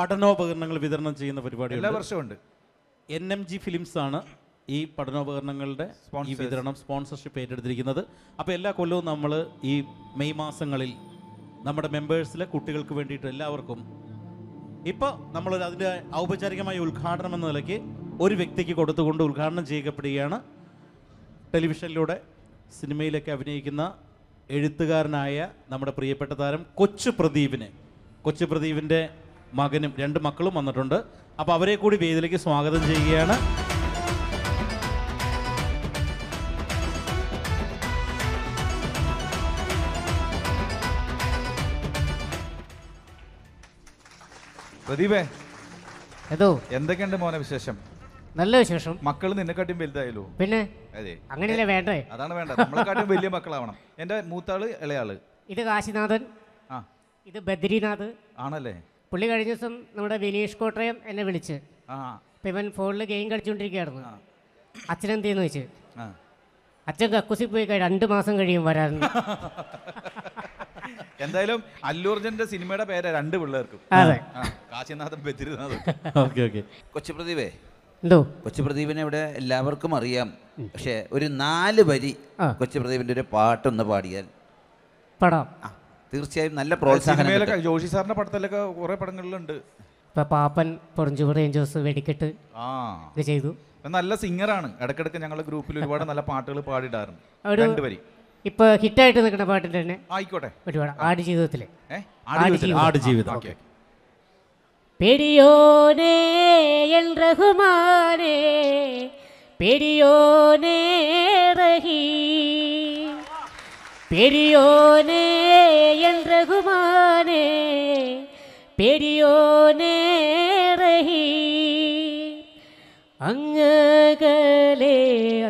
പഠനോപകരണങ്ങൾ വിതരണം ചെയ്യുന്ന പരിപാടി എല്ലാ വർഷവും ഉണ്ട് എൻ എം ജി ഫിലിംസ് ആണ് ഈ പഠനോപകരണങ്ങളുടെ ഈ വിതരണം സ്പോൺസർഷിപ്പ് ഏറ്റെടുത്തിരിക്കുന്നത് അപ്പോൾ എല്ലാ കൊല്ലവും നമ്മൾ ഈ മെയ് മാസങ്ങളിൽ നമ്മുടെ മെമ്പേഴ്സിലെ കുട്ടികൾക്ക് വേണ്ടിയിട്ട് എല്ലാവർക്കും ഇപ്പോൾ നമ്മൾ അതിൻ്റെ ഔപചാരികമായ ഉദ്ഘാടനം എന്ന നിലയ്ക്ക് ഒരു വ്യക്തിക്ക് കൊടുത്തുകൊണ്ട് ഉദ്ഘാടനം ചെയ്യപ്പെടുകയാണ് ടെലിവിഷനിലൂടെ സിനിമയിലൊക്കെ അഭിനയിക്കുന്ന എഴുത്തുകാരനായ നമ്മുടെ പ്രിയപ്പെട്ട താരം കൊച്ചു പ്രദീപിനെ കൊച്ചു പ്രദീപിൻ്റെ മകനും രണ്ട് മക്കളും വന്നിട്ടുണ്ട് അപ്പോൾ അവരെ കൂടി വേദിയിലേക്ക് സ്വാഗതം ചെയ്യുകയാണ് പ്രദീപേ എന്തോ എന്തൊക്കെയുണ്ട് മോനെ വിശേഷം നല്ല വിശേഷം മക്കൾ നിന്നെക്കാട്ടിയും വലുതായല്ലോ പിന്നെ അതെ അങ്ങനെയല്ലേ വേണ്ടേ അതാണ് വേണ്ട വലിയ മക്കളാവണം എന്റെ മൂത്താള് ഇളയാള് ഇത് കാശിനാഥൻ ഇത് ബദ്രിനാഥ് ആണല്ലേ പുള്ളി കഴിഞ്ഞ ദിവസം നമ്മുടെ വിനീഷ് കോട്ടയം എന്നെ വിളിച്ച് ഇവൻ ഫോണിൽ ഗെയിം കളിച്ചുകൊണ്ടിരിക്കുകയായിരുന്നു അച്ഛനെന്തെന്ന് വെച്ച് അച്ഛൻ കക്കുസി പോയി രണ്ട് മാസം കഴിയും വരാൻ എന്തായാലും അല്ലൂർജന്റെ സിനിമയുടെ പേര് രണ്ട് പിള്ളേർക്കും അതെ കൊച്ചു പ്രദീപേ എന്തോ കൊച്ചു പ്രദീപിനെ ഇവിടെ എല്ലാവർക്കും അറിയാം പക്ഷെ ഒരു നാല് വരി കൊച്ചു പ്രദീപിന്റെ ഒരു പാട്ടൊന്ന് പാടിയാൽ പാടാം തീർച്ചയായും നല്ല പ്രോത്സാഹനം ജോഷി സാറിന്റെ പടത്തിലൊക്കെ കുറെ പടങ്ങളിലുണ്ട് ഇപ്പൊ പാപ്പൻ പൊറഞ്ചൂർ റേഞ്ചേഴ്സ് വെടിക്കെട്ട് ഇത് ചെയ്തു നല്ല സിംഗറാണ് ഇടക്കിടക്ക് ഞങ്ങളുടെ ഗ്രൂപ്പിൽ ഒരുപാട് നല്ല പാട്ടുകൾ പാടിയിടാറുണ്ട് രണ്ട് വരി ഇപ്പൊ ഹിറ്റായിട്ട് നിൽക്കുന്ന പാട്ടിൽ തന്നെ ആയിക്കോട്ടെ ഒരുപാട് ആട് ജീവിതത്തിലെ ആട് ജീവിതം ഓക്കെ பெரியோனே என் ரகுமானே பெரியோனே என் ரகுமானே பெரியோனே ரஹி അങ്ങകലേ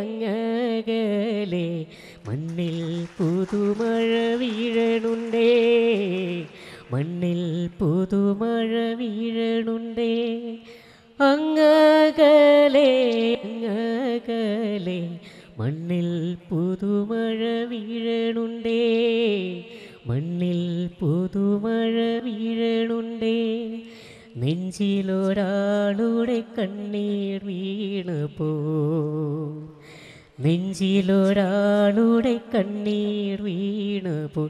അങ്ങകലേ മണ്ണിൽ പുതുമഴ വീഴണുണ്ടേ മണ്ണിൽ പുതുമഴ വീഴണുണ്ടേ അങ്ങകലേ അങ്ങകലേ മണ്ണിൽ പുതുമഴ വീഴണുണ്ടേ മണ്ണിൽ പുതുമഴ വീഴണുണ്ടേ നെഞ്ചിലൊരാളുടെ കണ്ണീർ വീണുപോ നെഞ്ചിലൊരാളുടെ കണ്ണീർ വീണുപോ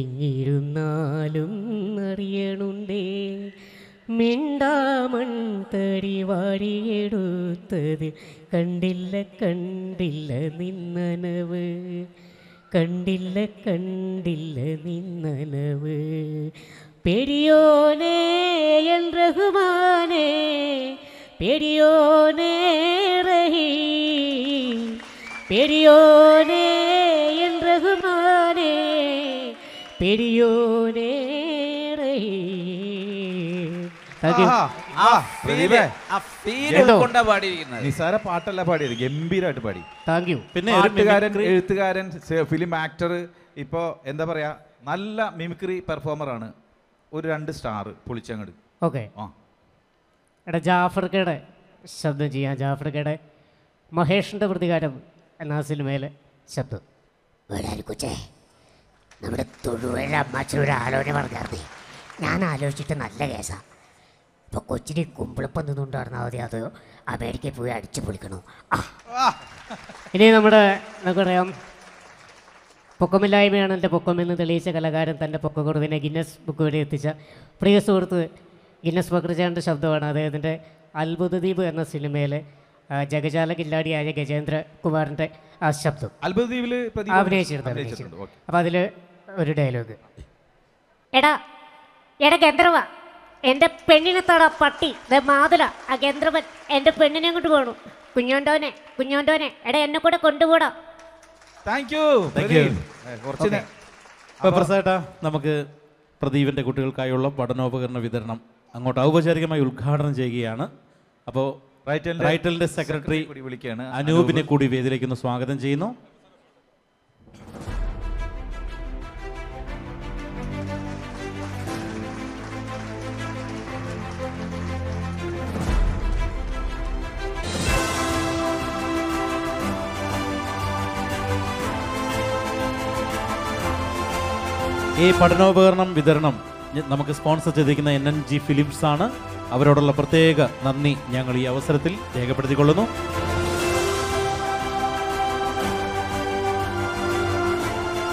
ഇങ്ങിരുന്നാലും അറിയണുണ്ടേ മിണ്ടാമൺ തടി വാരിയെടുത്തത് കണ്ടില്ല കണ്ടില്ല നിന്നനവ് കണ്ടില്ല കണ്ടില്ല നിന്നനവ് പെരിയോനേ എൻ റഹുമാനേ പെരിയോനേ റഹീ പെരിയോനേ എൻ റഹുമാനേ പെരിയോനേ റഹീ നിസാര പാട്ടല്ല പാടിയത് ഗംഭീരായിട്ട് പാടി താങ്ക് യു പിന്നെ പാട്ടുകാരൻ എഴുത്തുകാരൻ ഫിലിം ആക്ടർ ഇപ്പോ എന്താ പറയാ നല്ല മിമിക്രി പെർഫോമർ ആണ് ഒരു രണ്ട് സ്റ്റാർ പൊളിച്ചങ്ങട് ഓക്കെ എടാ ജാഫർക്കയുടെ ശബ്ദം ചെയ്യാം ജാഫർക്കയുടെ മഹേഷിന്റെ പ്രതികാരം എന്ന സിനിമയിലെ ശബ്ദം കൊച്ചേ നമ്മുടെ തൊഴുവഴ അമ്മാച്ചനൊരു ആലോചന പറഞ്ഞാർന്നേ ഞാൻ ആലോചിച്ചിട്ട് നല്ല കേസാണ് ഇപ്പൊ കൊച്ചിന് കുമ്പിളപ്പം നിന്നുകൊണ്ട് നടന്നാൽ മതി അത് അമേരിക്കയിൽ പോയി അടിച്ചു പൊളിക്കണു ഇനി നമ്മുടെ നമുക്കറിയാം പൊക്കമില്ലായ്മയാണ് എൻ്റെ പൊക്കമെന്ന് തെളിയിച്ച കലാകാരൻ തൻ്റെ പൊക്കക്കുറവിനെ ഗിന്നസ് ബുക്ക് വഴി എത്തിച്ച പ്രിയ സുഹൃത്ത് ഗിന്നസ് ബക്രജാൻ്റെ ശബ്ദമാണ് അദ്ദേഹത്തിൻ്റെ അത്ഭുതദ്വീപ് എന്ന സിനിമയിലെ ജഗജാല കില്ലാടിയായ ഗജേന്ദ്ര കുമാറിൻ്റെ ആ ശബ്ദം അത്ഭുതദ്വീപിൽ അഭിനയിച്ചിരുന്നു അപ്പം അതിൽ ഒരു ഡയലോഗ് എടാ എടാ ഗന്ധർവാ എന്റെ പെണ്ണിനെ തട പട്ടി മാതുല കേന്ദ്രമൻ എന്റെ പെണ്ണിനെ അങ്ങോട്ട് പോണു കുഞ്ഞോണ്ടോനെ കുഞ്ഞോണ്ടോനെ എടാ എന്നെ കൂടെ കൊണ്ടുപോടാ താങ്ക് യു പ്രസാദേട്ടാ നമുക്ക് പ്രദീപിൻ്റെ കുട്ടികൾക്കായുള്ള പഠനോപകരണ വിതരണം അങ്ങോട്ട് ഔപചാരികമായി ഉദ്ഘാടനം ചെയ്യുകയാണ് അപ്പോൾ റൈറ്റലിൻ്റെ സെക്രട്ടറി വിളിക്കുകയാണ് അനൂപിനെ കൂടി വേദിയിലേക്ക് സ്വാഗതം ചെയ്യുന്നു ഈ പഠനോപകരണം വിതരണം നമുക്ക് സ്പോൺസർ ചെയ്തിരിക്കുന്ന എൻ എൻ ജി ഫിലിംസ് ആണ് അവരോടുള്ള പ്രത്യേക നന്ദി ഞങ്ങൾ ഈ അവസരത്തിൽ രേഖപ്പെടുത്തിക്കൊള്ളുന്നു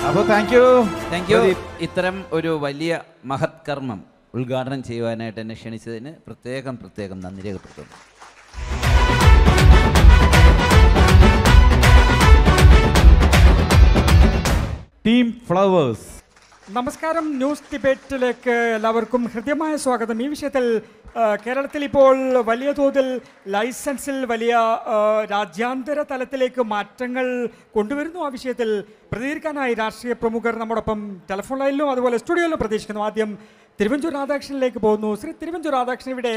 അപ്പോൾ താങ്ക് യു താങ്ക് യു ഇത്തരം ഒരു വലിയ മഹത് കർമ്മം ഉദ്ഘാടനം ചെയ്യുവാനായിട്ട് എന്നെ ക്ഷണിച്ചതിന് പ്രത്യേകം പ്രത്യേകം നന്ദി രേഖപ്പെടുത്തുന്നു ടീം ഫ്ലവേഴ്സ് നമസ്കാരം ന്യൂസ് ഡിബേറ്റിലേക്ക് എല്ലാവർക്കും ഹൃദ്യമായ സ്വാഗതം ഈ വിഷയത്തിൽ കേരളത്തിൽ ഇപ്പോൾ വലിയ തോതിൽ ലൈസൻസിൽ വലിയ രാജ്യാന്തര തലത്തിലേക്ക് മാറ്റങ്ങൾ കൊണ്ടുവരുന്നു ആ വിഷയത്തിൽ പ്രതികരിക്കാനായി രാഷ്ട്രീയ പ്രമുഖർ നമ്മോടൊപ്പം ടെലിഫോൺ ലൈനിലും അതുപോലെ സ്റ്റുഡിയോയിലും പ്രതീക്ഷിക്കുന്നു ആദ്യം തിരുവഞ്ചൂർ രാധാകൃഷ്ണനിലേക്ക് പോകുന്നു ശ്രീ തിരുവഞ്ചൂർ രാധാകൃഷ്ണൻ ഇവിടെ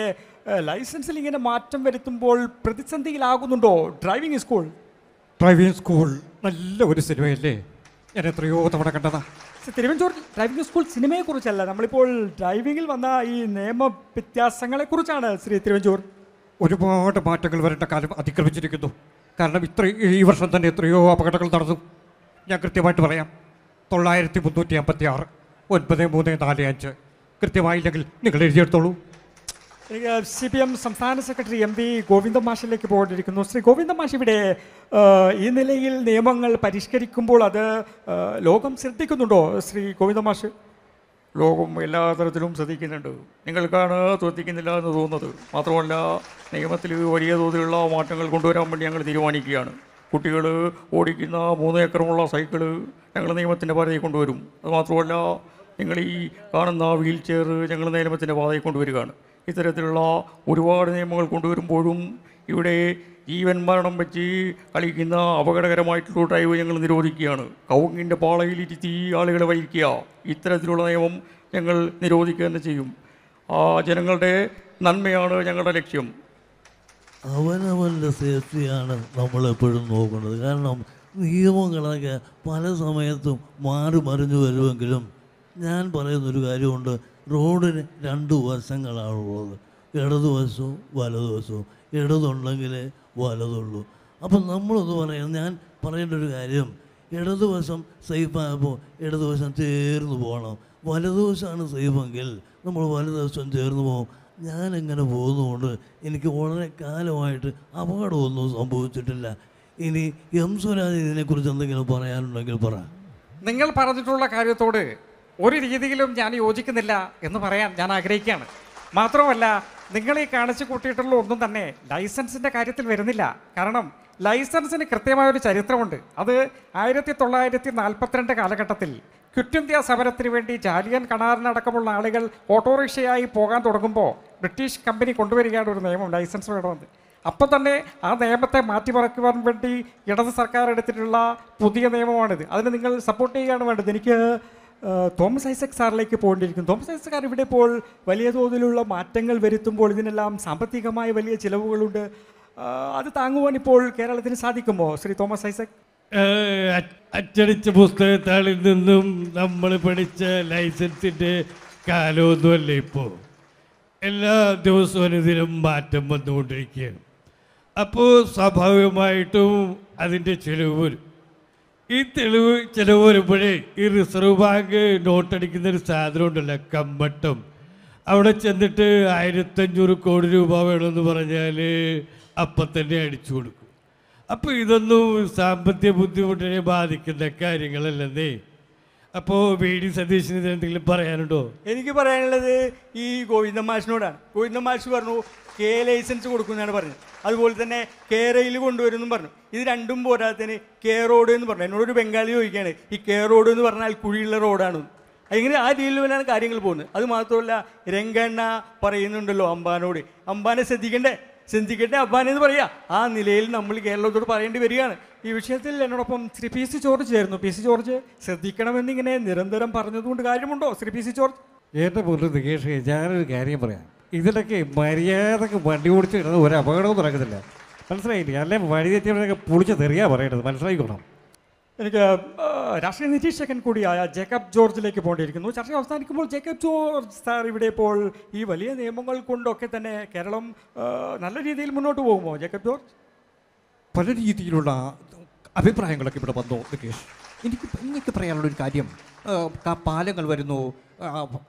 ലൈസൻസിൽ ഇങ്ങനെ മാറ്റം വരുത്തുമ്പോൾ പ്രതിസന്ധിയിലാകുന്നുണ്ടോ ഡ്രൈവിംഗ് സ്കൂൾ ഡ്രൈവിംഗ് സ്കൂൾ നല്ല ഒരു സിനിമയല്ലേ ഞാൻ എത്രയോ തവണ കണ്ടതാണ് തിരുവനന്തപുരം ഡ്രൈവിംഗ് സ്കൂൾ സിനിമയെക്കുറിച്ചല്ല നമ്മളിപ്പോൾ ഡ്രൈവിംഗിൽ വന്ന ഈ നിയമ വ്യത്യാസങ്ങളെക്കുറിച്ചാണ് ശ്രീ തിരുവഞ്ചൂർ ഒരുപാട് മാറ്റങ്ങൾ വരേണ്ട കാലം അതിക്രമിച്ചിരിക്കുന്നു കാരണം ഇത്ര ഈ വർഷം തന്നെ എത്രയോ അപകടങ്ങൾ നടന്നു ഞാൻ കൃത്യമായിട്ട് പറയാം തൊള്ളായിരത്തി മുന്നൂറ്റി അമ്പത്തി ആറ് ഒൻപത് മൂന്ന് നാല് അഞ്ച് കൃത്യമായില്ലെങ്കിൽ നിങ്ങൾ എഴുതിയെടുത്തോളൂ സി പി എം സംസ്ഥാന സെക്രട്ടറി എം വി ഗോവിന്ദ മാഷിലേക്ക് പോകേണ്ടിയിരിക്കുന്നു ശ്രീ ഗോവിന്ദ മാഷ് ഇവിടെ ഈ നിലയിൽ നിയമങ്ങൾ പരിഷ്കരിക്കുമ്പോൾ അത് ലോകം ശ്രദ്ധിക്കുന്നുണ്ടോ ശ്രീ ഗോവിന്ദ മാഷ് ലോകം എല്ലാ തരത്തിലും ശ്രദ്ധിക്കുന്നുണ്ട് നിങ്ങൾക്കാണ് ശ്രദ്ധിക്കുന്നില്ല എന്ന് തോന്നുന്നത് മാത്രമല്ല നിയമത്തിൽ വലിയ തോതിലുള്ള മാറ്റങ്ങൾ കൊണ്ടുവരാൻ വേണ്ടി ഞങ്ങൾ തീരുമാനിക്കുകയാണ് കുട്ടികൾ ഓടിക്കുന്ന മൂന്ന് ഏക്കറുമുള്ള സൈക്കിള് ഞങ്ങൾ നിയമത്തിൻ്റെ പരിധി കൊണ്ടുവരും അതുമാത്രമല്ല നിങ്ങൾ ഈ കാണുന്ന വീൽ ചെയർ ഞങ്ങൾ നിയമത്തിൻ്റെ പാതയിൽ കൊണ്ടുവരികയാണ് ഇത്തരത്തിലുള്ള ഒരുപാട് നിയമങ്ങൾ കൊണ്ടുവരുമ്പോഴും ഇവിടെ ജീവൻ മരണം വെച്ച് കളിക്കുന്ന അപകടകരമായിട്ടുള്ള ഡ്രൈവ് ഞങ്ങൾ നിരോധിക്കുകയാണ് കൗങ്ങിൻ്റെ പാളയിലിരുത്തി ആളുകളെ വഹിക്കുക ഇത്തരത്തിലുള്ള നിയമം ഞങ്ങൾ നിരോധിക്കുക തന്നെ ചെയ്യും ആ ജനങ്ങളുടെ നന്മയാണ് ഞങ്ങളുടെ ലക്ഷ്യം അവനവൻ്റെ സേഫ്റ്റിയാണ് നമ്മളെപ്പോഴും നോക്കുന്നത് കാരണം നിയമങ്ങളൊക്കെ പല സമയത്തും മാറി മറിഞ്ഞു വരുമെങ്കിലും ഞാൻ പറയുന്നൊരു കാര്യമുണ്ട് റോഡിന് രണ്ട് വശങ്ങളാണുള്ളത് ഇടതുവശവും വലതുവശവും ഇടതുണ്ടെങ്കിലേ വലതുള്ളൂ അപ്പം നമ്മളൊന്ന് പറയാം ഞാൻ പറയേണ്ട ഒരു കാര്യം ഇടതുവശം സേഫായപ്പോൾ ഇടതുവശം ചേർന്ന് പോകണം വലതുവശമാണ് സേഫെങ്കിൽ നമ്മൾ വലതുവശം ചേർന്ന് പോകും ഞാനിങ്ങനെ പോകുന്നതുകൊണ്ട് എനിക്ക് വളരെ കാലമായിട്ട് അപകടമൊന്നും സംഭവിച്ചിട്ടില്ല ഇനി എം സുരാജ് ഇതിനെക്കുറിച്ച് എന്തെങ്കിലും പറയാനുണ്ടെങ്കിൽ പറ നിങ്ങൾ പറഞ്ഞിട്ടുള്ള കാര്യത്തോട് ഒരു രീതിയിലും ഞാൻ യോജിക്കുന്നില്ല എന്ന് പറയാൻ ഞാൻ ആഗ്രഹിക്കുകയാണ് മാത്രമല്ല നിങ്ങൾ ഈ കാണിച്ചു കൂട്ടിയിട്ടുള്ള ഒന്നും തന്നെ ലൈസൻസിൻ്റെ കാര്യത്തിൽ വരുന്നില്ല കാരണം ലൈസൻസിന് കൃത്യമായൊരു ചരിത്രമുണ്ട് അത് ആയിരത്തി തൊള്ളായിരത്തി നാൽപ്പത്തിരണ്ട് കാലഘട്ടത്തിൽ ഇന്ത്യ സമരത്തിന് വേണ്ടി ജാലിയൻ കണാറിനടക്കമുള്ള ആളുകൾ ഓട്ടോറിക്ഷയായി പോകാൻ തുടങ്ങുമ്പോൾ ബ്രിട്ടീഷ് കമ്പനി കൊണ്ടുവരികയാണ് ഒരു നിയമം ലൈസൻസ് വേണമെന്ന് അപ്പോൾ തന്നെ ആ നിയമത്തെ മാറ്റിമറക്കുവാൻ വേണ്ടി ഇടത് സർക്കാർ എടുത്തിട്ടുള്ള പുതിയ നിയമമാണിത് അതിന് നിങ്ങൾ സപ്പോർട്ട് ചെയ്യുകയാണ് വേണ്ടത് എനിക്ക് തോമസ് ഐസക് സാറിലേക്ക് പോകേണ്ടിയിരിക്കുന്നു തോമസ് ഐസക് സാർ ഇവിടെ ഇപ്പോൾ വലിയ തോതിലുള്ള മാറ്റങ്ങൾ വരുത്തുമ്പോൾ ഇതിനെല്ലാം സാമ്പത്തികമായ വലിയ ചിലവുകളുണ്ട് അത് താങ്ങുവാൻ ഇപ്പോൾ കേരളത്തിന് സാധിക്കുമോ ശ്രീ തോമസ് ഐസക് അച്ചടിച്ച പുസ്തകത്താളിൽ നിന്നും നമ്മൾ പഠിച്ച ലൈസൻസിൻ്റെ കാലമൊന്നുമല്ല ഇപ്പോൾ എല്ലാ ദിവസവും ഇതിലും മാറ്റം വന്നുകൊണ്ടിരിക്കുകയാണ് അപ്പോൾ സ്വാഭാവികമായിട്ടും അതിൻ്റെ ചിലവ് വരും ഈ തെളിവ് ചിലവ് വരുമ്പോഴേ ഈ റിസർവ് ബാങ്ക് നോട്ടടിക്കുന്ന ഒരു സാധനം ഉണ്ടല്ലോ കമ്പട്ടം അവിടെ ചെന്നിട്ട് ആയിരത്തഞ്ഞൂറ് കോടി രൂപ വേണമെന്ന് പറഞ്ഞാൽ അപ്പം തന്നെ അടിച്ചു കൊടുക്കും അപ്പോൾ ഇതൊന്നും സാമ്പത്തിക ബുദ്ധിമുട്ടിനെ ബാധിക്കുന്ന കാര്യങ്ങളല്ലെന്നേ അപ്പോ വി ഡി സതീഷിന് എന്തെങ്കിലും പറയാനുണ്ടോ എനിക്ക് പറയാനുള്ളത് ഈ ഗോവിന്ദൻ മാഷിനോടാണ് ഗോവിന്ദൻ മാഷ് പറഞ്ഞു കെ ലൈസൻസ് കൊടുക്കുന്നതാണ് പറഞ്ഞത് അതുപോലെ തന്നെ കേരയിൽ കൊണ്ടുവരുന്നു പറഞ്ഞു ഇത് രണ്ടും പോരാത്തതിന് കെ റോഡ് എന്ന് പറഞ്ഞു എന്നോടൊരു ബംഗാളി ചോദിക്കുകയാണ് ഈ കെ റോഡ് എന്ന് പറഞ്ഞാൽ കുഴിയുള്ള റോഡാണ് അങ്ങനെ ആ രീതിയിലാണ് കാര്യങ്ങൾ പോകുന്നത് അത് മാത്രമല്ല രംഗണ്ണ പറയുന്നുണ്ടല്ലോ അമ്പാനോട് അമ്പാനെ ശ്രദ്ധിക്കണ്ടേ ചിന്തിക്കട്ടെ അബ്ബാനെന്ന് പറയാ ആ നിലയിൽ നമ്മൾ കേരളത്തോട് പറയേണ്ടി വരികയാണ് ഈ വിഷയത്തിൽ എന്നോടൊപ്പം ശ്രീ പി സി ജോർജ് ചേരുന്നു പി സി ജോർജ് ശ്രദ്ധിക്കണമെന്നിങ്ങനെ നിരന്തരം പറഞ്ഞതുകൊണ്ട് കാര്യമുണ്ടോ ശ്രീ പി സി ജോർജ് എൻ്റെ പോലും നികേഷ് ഞാനൊരു കാര്യം പറയാം ഇതിലൊക്കെ മര്യാദക്ക് വണ്ടി ഓടിച്ച് കിടന്ന് ഒരു അപകടവും നടക്കുന്നില്ല മനസ്സിലായില്ലേ അല്ലെ വഴി തെറ്റിയവരൊക്കെ പൊളിച്ച് തെറിയാ പറയേണ്ടത് മനസ്സിലായിക്കോണം എനിക്ക് രാഷ്ട്രീയ നിരീക്ഷകൻ കൂടിയായ ജേക്കബ് ജോർജിലേക്ക് പോകേണ്ടിയിരിക്കുന്നു ചർച്ച അവസാനിക്കുമ്പോൾ ജേക്കബ് ജോർജ് സാർ ഇവിടെ ഇപ്പോൾ ഈ വലിയ നിയമങ്ങൾ കൊണ്ടൊക്കെ തന്നെ കേരളം നല്ല രീതിയിൽ മുന്നോട്ട് പോകുമോ ജേക്കബ് ജോർജ് പല രീതിയിലുള്ള അഭിപ്രായങ്ങളൊക്കെ ഇവിടെ വന്നു നികേഷ് എനിക്ക് എനിക്ക് പറയാനുള്ള ഒരു കാര്യം പാലങ്ങൾ വരുന്നു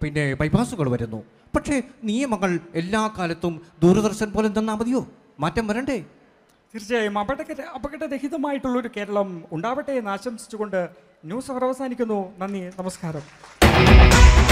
പിന്നെ ബൈപ്പാസുകൾ വരുന്നു പക്ഷേ നിയമങ്ങൾ എല്ലാ കാലത്തും ദൂരദർശൻ പോലെ തന്നാൽ മതിയോ മാറ്റം വരണ്ടേ തീർച്ചയായും അപകട ഒരു കേരളം ഉണ്ടാവട്ടെ എന്ന് ആശംസിച്ചുകൊണ്ട് ന്യൂസ് അവർ അവസാനിക്കുന്നു നന്ദി നമസ്കാരം